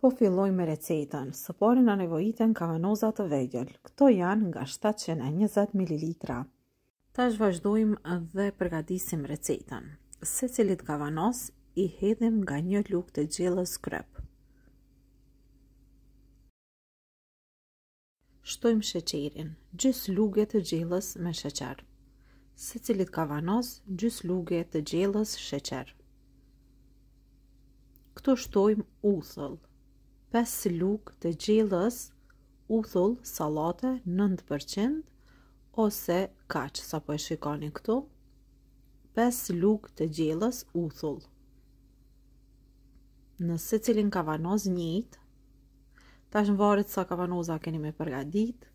Po filloj me recetën. Së pari na nevojiten kavanoza të vegjël. Kto janë nga 720 ml. Tash vazhdojmë dhe përgatisim recetën. Secilit kavanoz i hedhim nga një lugë të gjellës krep. Shtojmë sheqerin. Gjys lugë të gjellës me sheqer. Secilit kavanoz gjys lugë të gjellës sheqer. Kto shtojmë uthëllë. 5 luk të gjellës, uthull, salate, 9%, ose kaq, sa po e shikoni këtu, 5 luk të gjellës, uthull. Nëse cilin kavanoz njët, ta shënë varët sa kavanoza keni me përgadit,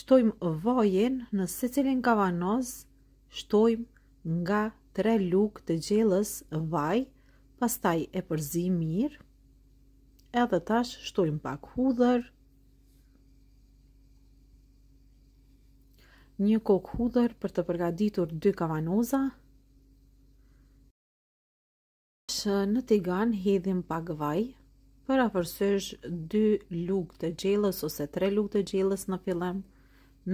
shtojmë vajin në se cilin kavanoz, shtojmë nga tre luk të gjelës vaj, pastaj e përzi mirë, edhe tash shtojmë pak hudhër, një kokë hudhër për të përgaditur dy kavanoza, në tigan hedhim pak vaj, për përsësh 2 lukë të gjelës ose 3 lukë të gjelës në fillem,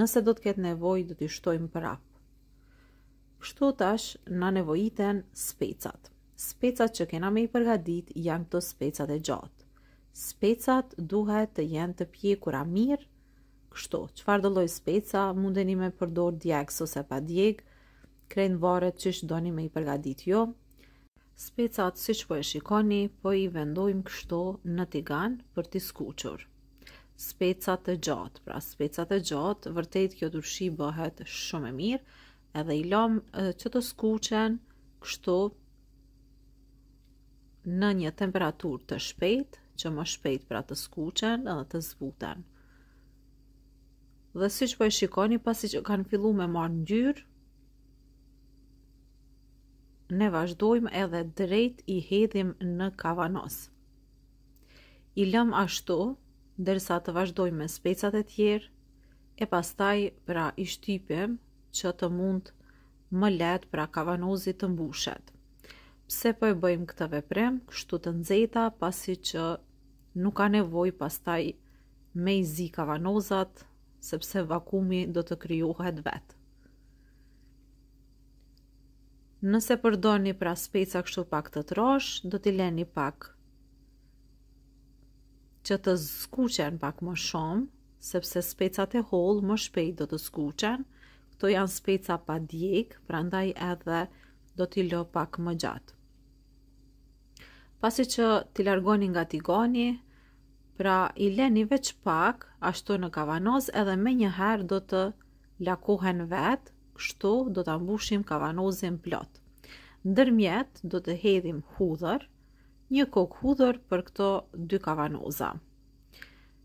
nëse do të ketë nevoj, do t'i shtojmë për apë. Kështu tash në nevojiten specat. Specat që kena me i përgadit janë këto specat e gjatë specat duhet të jenë të pjekura mirë, kështu, qëfar do loj speca, mundeni me përdor djekës ose pa djekë, Krenë varet që doni me i përgadit jo. Specat, si që po e shikoni, po i vendojmë kështu në tigan për t'i skuqur. Specat të gjatë, pra specat të gjatë, vërtejt kjo dërshi bëhet shumë e mirë, edhe i lom që të skuqen kështu në një temperatur të shpejtë, që më shpejt pra të skuqen dhe të zbuten. Dhe si që po e shikoni pasi që kanë fillu me marë në gjyrë, ne vazhdojmë edhe drejt i hedhim në kavanos. I lëm ashtu, dërsa të vazhdojmë me specat e tjerë, e pastaj pra i shtypim që të mund më let pra kavanozit të mbushet. Pse po e bëjmë këtë veprem, kështu të nxehta pasi që nuk ka nevoj pastaj me i zi kavanozat, sepse vakumi do të kryuhet vetë. Nëse përdojnë pra speca kështu pak të trosh, do t'i leni pak që të skuqen pak më shumë, sepse specat e holë më shpejt do të skuqen, këto janë speca pa pra prandaj edhe do t'i lo pak më gjatë pasi që t'i largoni nga t'i goni, pra i leni veç pak, ashtu në kavanoz, edhe me njëherë do të lakohen vetë, kështu do të ambushim kavanozin plot. Ndërmjet do të hedhim hudhër, një kokë hudhër për këto dy kavanoza.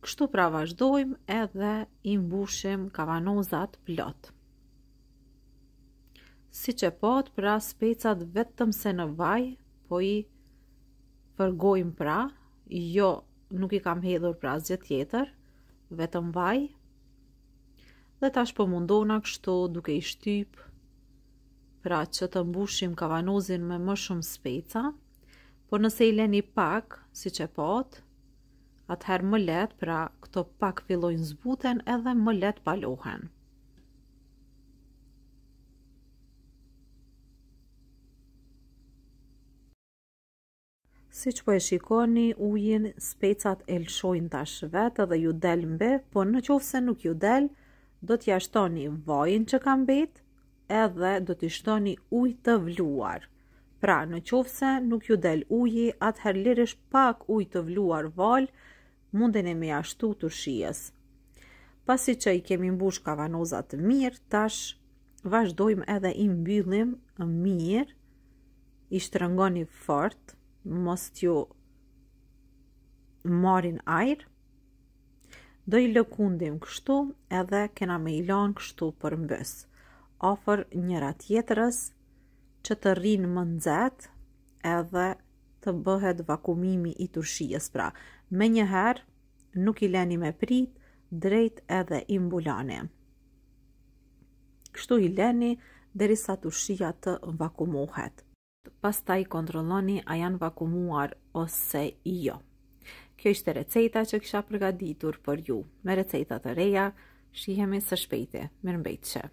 Kështu pra vazhdojmë edhe imbushim kavanozat plot. Si që pot pra specat vetëm se në vaj, po i përgojmë pra, jo, nuk i kam hedhur pra zgjë tjetër, vetëm vaj. Dhe tash po mundona kështu duke i shtyp pra që të mbushim kavanozin me më shumë speca, por nëse i leni pak, si që pot, atëherë më let, pra këto pak fillojnë zbuten edhe më let palohen. Si që po e shikoni, ujin specat e lëshojnë tash vetë dhe ju del mbe, po në qofë se nuk ju del, do t'ja shtoni vajin që kam bet, edhe do t'i shtoni uj të vluar. Pra, në qofë se nuk ju del uji, atë herlirish pak uj të vluar val, mundin e me ashtu të shies. Pasi që i kemi mbush kavanozat mirë, tash vazhdojmë edhe i mbyllim mirë, i shtërëngoni fortë, mos t'ju marin ajr, do i lëkundim kështu edhe kena me ilon kështu për mbës. Ofër njëra tjetërës që të rrinë më nëzet edhe të bëhet vakumimi i të pra. Me njëherë nuk i leni me prit, drejt edhe i mbulane. Kështu i leni dhe sa të të vakumohet pas ta i kontroloni a janë vakumuar ose jo. Kjo ishte receta që kisha përgaditur për ju. Me receta të reja, shihemi së shpejti. Mirë mbejtë që.